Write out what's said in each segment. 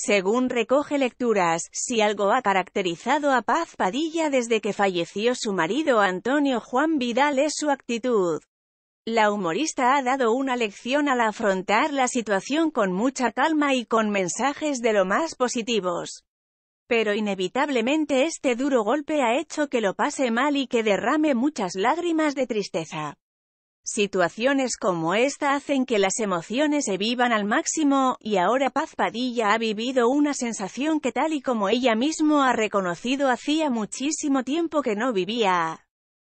Según recoge lecturas, si algo ha caracterizado a Paz Padilla desde que falleció su marido Antonio Juan Vidal es su actitud. La humorista ha dado una lección al afrontar la situación con mucha calma y con mensajes de lo más positivos. Pero inevitablemente este duro golpe ha hecho que lo pase mal y que derrame muchas lágrimas de tristeza. Situaciones como esta hacen que las emociones se vivan al máximo, y ahora Paz Padilla ha vivido una sensación que tal y como ella mismo ha reconocido hacía muchísimo tiempo que no vivía.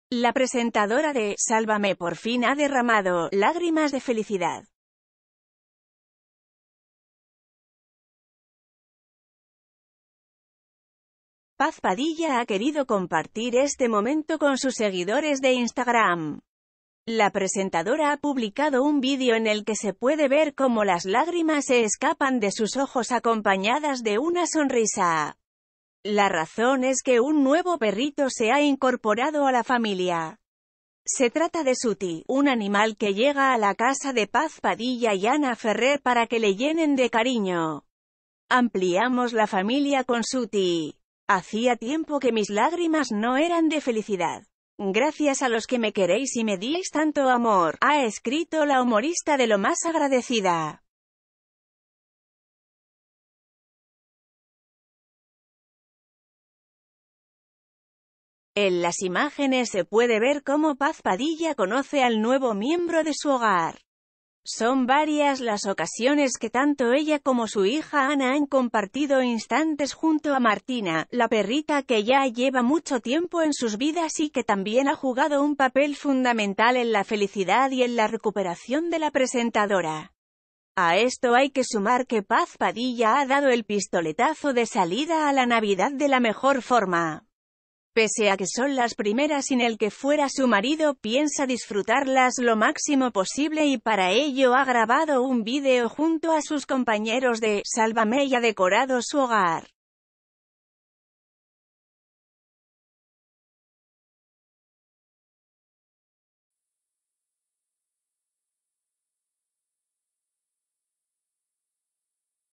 La presentadora de Sálvame por fin ha derramado lágrimas de felicidad. Paz Padilla ha querido compartir este momento con sus seguidores de Instagram. La presentadora ha publicado un vídeo en el que se puede ver cómo las lágrimas se escapan de sus ojos acompañadas de una sonrisa. La razón es que un nuevo perrito se ha incorporado a la familia. Se trata de Suti, un animal que llega a la casa de Paz Padilla y Ana Ferrer para que le llenen de cariño. Ampliamos la familia con Suti. Hacía tiempo que mis lágrimas no eran de felicidad. Gracias a los que me queréis y me diéis tanto amor, ha escrito la humorista de lo más agradecida. En las imágenes se puede ver cómo Paz Padilla conoce al nuevo miembro de su hogar. Son varias las ocasiones que tanto ella como su hija Ana han compartido instantes junto a Martina, la perrita que ya lleva mucho tiempo en sus vidas y que también ha jugado un papel fundamental en la felicidad y en la recuperación de la presentadora. A esto hay que sumar que Paz Padilla ha dado el pistoletazo de salida a la Navidad de la mejor forma, Pese a que son las primeras sin el que fuera su marido, piensa disfrutarlas lo máximo posible y para ello ha grabado un vídeo junto a sus compañeros de Sálvame y ha decorado su hogar.